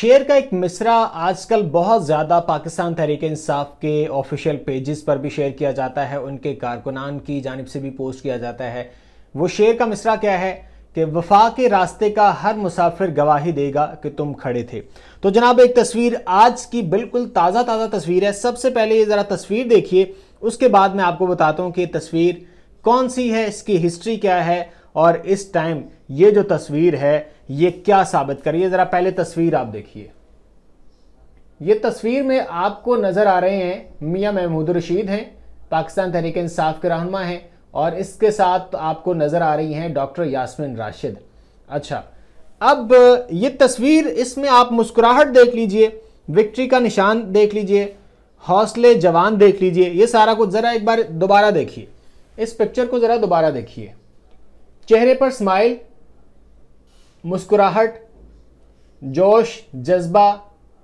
शेर का एक मिसरा आजकल बहुत ज़्यादा पाकिस्तान तहरीक इंसाफ के ऑफिशियल पेजेस पर भी शेयर किया जाता है उनके कारकुनान की जानब से भी पोस्ट किया जाता है वो शेर का मिसरा क्या है कि वफा के रास्ते का हर मुसाफिर गवाही देगा कि तुम खड़े थे तो जनाब एक तस्वीर आज की बिल्कुल ताज़ा ताज़ा तस्वीर है सबसे पहले ये ज़रा तस्वीर देखिए उसके बाद मैं आपको बताता हूँ कि तस्वीर कौन सी है इसकी हिस्ट्री क्या है और इस टाइम ये जो तस्वीर है ये क्या साबित करिए ज़रा पहले तस्वीर आप देखिए ये तस्वीर में आपको नज़र आ रहे हैं मियाँ महमूद रशीद हैं पाकिस्तान तहरीक इंसाफ के रहनमा हैं और इसके साथ आपको नज़र आ रही हैं डॉक्टर यासमिन राशिद अच्छा अब ये तस्वीर इसमें आप मुस्कुराहट देख लीजिए विक्ट्री का निशान देख लीजिए हौसले जवान देख लीजिए ये सारा कुछ ज़रा एक बार दोबारा देखिए इस पिक्चर को ज़रा दोबारा देखिए चेहरे पर स्माइल मुस्कुराहट जोश जज्बा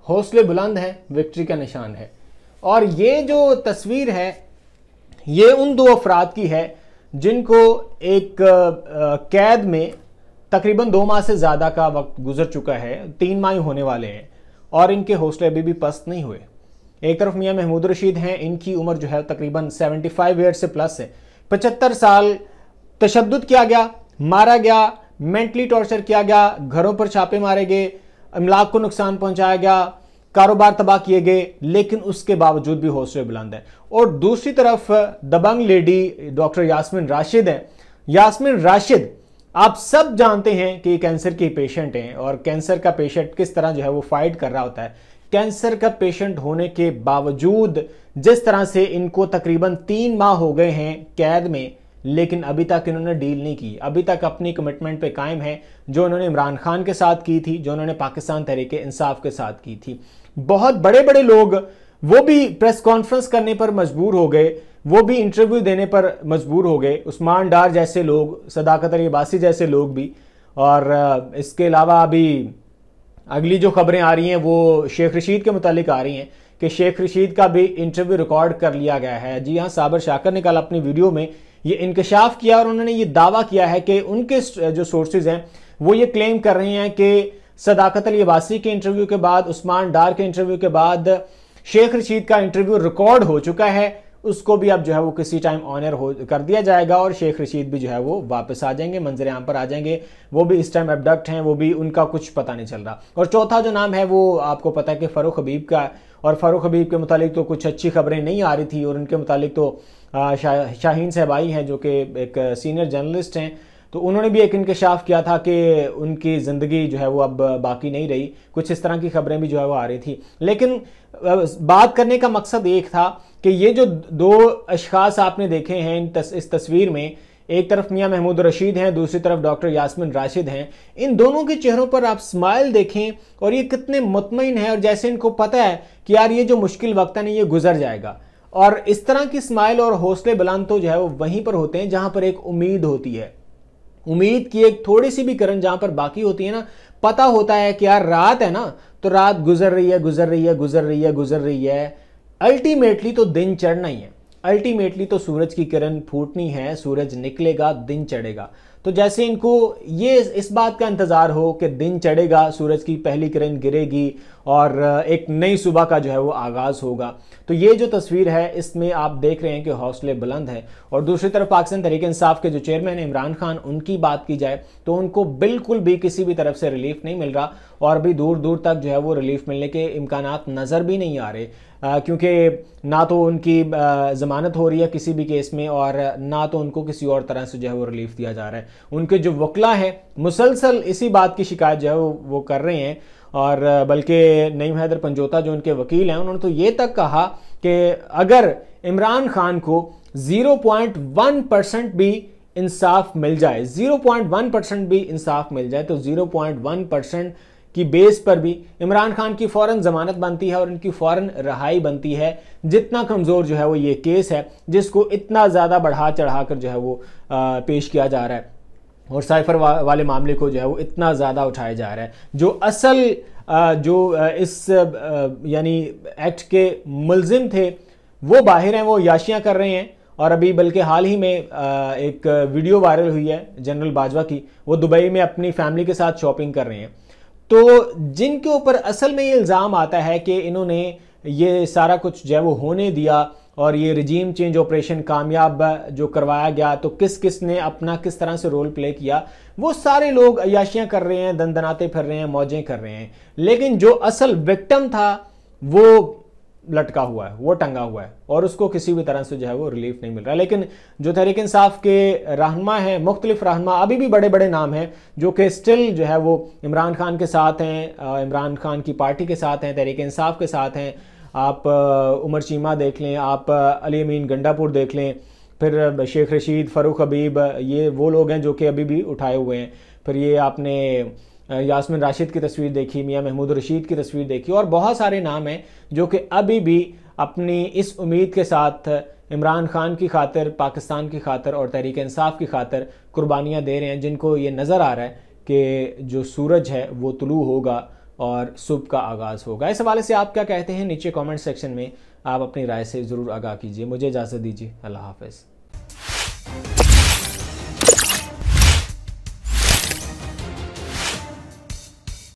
हौसले बुलंद हैं विक्ट्री का निशान है और ये जो तस्वीर है ये उन दो अफराद की है जिनको एक कैद में तकरीबन दो माह से ज़्यादा का वक्त गुजर चुका है तीन माह होने वाले हैं और इनके हौसले अभी भी पस्त नहीं हुए एक तरफ मियाँ महमूद रशीद हैं इनकी उम्र जो है तकरीबन 75 फाइव ईयर से प्लस है पचहत्तर साल तशद किया गया मारा गया मेंटली टॉर्चर किया गया घरों पर छापे मारे गए अमलाक को नुकसान पहुंचाया गया कारोबार तबाह किए गए लेकिन उसके बावजूद भी हौसले बुलंद है और दूसरी तरफ दबंग लेडी डॉक्टर यास्मिन राशिद हैं यास्मिन राशिद आप सब जानते हैं कि कैंसर की पेशेंट हैं और कैंसर का पेशेंट किस तरह जो है वो फाइट कर रहा होता है कैंसर का पेशेंट होने के बावजूद जिस तरह से इनको तकरीबन तीन माह हो गए हैं कैद में लेकिन अभी तक इन्होंने डील नहीं की अभी तक अपनी कमिटमेंट पे कायम है जो उन्होंने इमरान खान के साथ की थी जो उन्होंने पाकिस्तान तरीके इंसाफ के साथ की थी बहुत बड़े बड़े लोग वो भी प्रेस कॉन्फ्रेंस करने पर मजबूर हो गए वो भी इंटरव्यू देने पर मजबूर हो गए उस्मान डार जैसे लोग सदाकत अली अबासी जैसे लोग भी और इसके अलावा अभी अगली जो खबरें आ रही हैं वो शेख रशीद के मुतालिक आ रही हैं कि शेख रशीद का भी इंटरव्यू रिकॉर्ड कर लिया गया है जी हाँ साबर शाकर ने कल अपनी वीडियो में ये इंकशाफ किया और उन्होंने ये दावा किया है कि उनके जो सोर्सेज हैं वो ये क्लेम कर रहे हैं कि सदाकत अली अबासी के इंटरव्यू के बाद उस्मान डार के इंटरव्यू के बाद शेख रशीद का इंटरव्यू रिकॉर्ड हो चुका है उसको भी अब जो है वो किसी टाइम ऑनर हो कर दिया जाएगा और शेख रशीद भी जो है वो वापस आ जाएंगे मंजर आम पर आ जाएंगे वो भी इस टाइम एबडक्ट हैं वो भी उनका कुछ पता नहीं चल रहा और चौथा जो नाम है वो आपको पता है कि फ़ारूक हबीब का और फ़ारूक हबीब के मुतालिक तो कुछ अच्छी खबरें नहीं आ रही थी और उनके मुतालिक तो शा, शाहीन सहबाई हैं जो कि एक सीनियर जर्नलिस्ट हैं तो उन्होंने भी एक इंकशाफ किया था कि उनकी ज़िंदगी जो है वो अब बाकी नहीं रही कुछ इस तरह की खबरें भी जो है वो आ रही थी लेकिन बात करने का मकसद एक था कि ये जो दो अशास आपने देखे हैं इन तस, इस तस्वीर में एक तरफ मियाँ महमूद रशीद हैं दूसरी तरफ डॉक्टर यासमिन राशिद हैं इन दोनों के चेहरों पर आप स्माइल देखें और ये कितने मुतमिन हैं और जैसे इनको पता है कि यार ये जो मुश्किल वक्त है ना ये गुजर जाएगा और इस तरह की स्माइल और हौसले बुलंद तो जो है वो वहीं पर होते हैं जहाँ पर एक उम्मीद होती है उम्मीद की एक थोड़ी सी भी करण जहाँ पर बाकी होती है ना पता होता है कि यार रात है ना तो रात गुजर रही है गुजर रही है गुजर रही है गुजर रही है अल्टीमेटली तो दिन चढ़ना ही है अल्टीमेटली तो सूरज की किरण फूटनी है सूरज निकलेगा दिन चढ़ेगा तो जैसे इनको ये इस बात का इंतज़ार हो कि दिन चढ़ेगा सूरज की पहली किरण गिरेगी और एक नई सुबह का जो है वो आगाज़ होगा तो ये जो तस्वीर है इसमें आप देख रहे हैं कि हौसले बुलंद हैं और दूसरी तरफ पाकिस्तान तरीके इंसाफ के जो चेयरमैन इमरान खान उनकी बात की जाए तो उनको बिल्कुल भी किसी भी तरफ से रिलीफ नहीं मिल रहा और भी दूर दूर तक जो है वो रिलीफ मिलने के इम्कान नज़र भी नहीं आ रहे क्योंकि ना तो उनकी ज़मानत हो रही है किसी भी केस में और ना तो उनको किसी और तरह से जो है वो रिलीफ दिया जा रहा है उनके जो वकला हैं मुसलसल इसी बात की शिकायत जो है वो वो कर रहे हैं और बल्कि नईम हैदर पंजोता जो उनके वकील हैं उन्होंने तो ये तक कहा कि अगर इमरान खान को 0.1 परसेंट भी इंसाफ मिल जाए 0.1 परसेंट भी इंसाफ मिल जाए तो 0.1 परसेंट की बेस पर भी इमरान खान की फ़ौरन ज़मानत बनती है और इनकी फ़ौरन रहाई बनती है जितना कमज़ोर जो है वो ये केस है जिसको इतना ज़्यादा बढ़ा चढ़ा कर जो है वो पेश किया जा रहा है और साइफर वा, वाले मामले को जो है वो इतना ज़्यादा उठाया जा रहा है जो असल जो इस यानी एक्ट के मुलजिम थे वो बाहर हैं वो याशियाँ कर रहे हैं और अभी बल्कि हाल ही में एक वीडियो वायरल हुई है जनरल बाजवा की वो दुबई में अपनी फैमिली के साथ शॉपिंग कर रहे हैं तो जिनके ऊपर असल में ये इल्ज़ाम आता है कि इन्होंने ये सारा कुछ जो है वो होने दिया और ये रिजीम चेंज ऑपरेशन कामयाब जो करवाया गया तो किस किस ने अपना किस तरह से रोल प्ले किया वो सारे लोग अयाशियाँ कर रहे हैं दन दनाते फिर रहे हैं मौजें कर रहे हैं लेकिन जो असल विक्टम था वो लटका हुआ है वो टंगा हुआ है और उसको किसी भी तरह से जो है वो रिलीफ नहीं मिल रहा लेकिन जो तहरीक इंसाफ के रहनमा हैं मुख्तलिफ रहनमा अभी भी बड़े बड़े नाम हैं जो कि स्टिल जो है वो इमरान खान के साथ हैं इमरान खान की पार्टी के साथ हैं तहरीक इंसाफ के साथ हैं आप उमर चीमा देख लें आप अली अमीन गंडापुर देख लें फिर शेख रशीद फ़रूख हबीब ये वो लोग हैं जो कि अभी भी उठाए हुए हैं फिर ये आपने यासमिन राशिद की तस्वीर देखी मियाँ महमूद रशीद की तस्वीर देखी और बहुत सारे नाम हैं जो कि अभी भी अपनी इस उम्मीद के साथ इमरान खान की खातर पाकिस्तान की खातर और तहरीक इंसाफ की खातर कुर्बानियाँ दे रहे हैं जिनको ये नज़र आ रहा है कि जो सूरज है वो तुलू होगा और सुबह का आगाज़ होगा इस हवाले से आप क्या कहते हैं नीचे कमेंट सेक्शन में आप अपनी राय से ज़रूर आगाह कीजिए मुझे इजाज़त दीजिए अल्लाह हाफिज़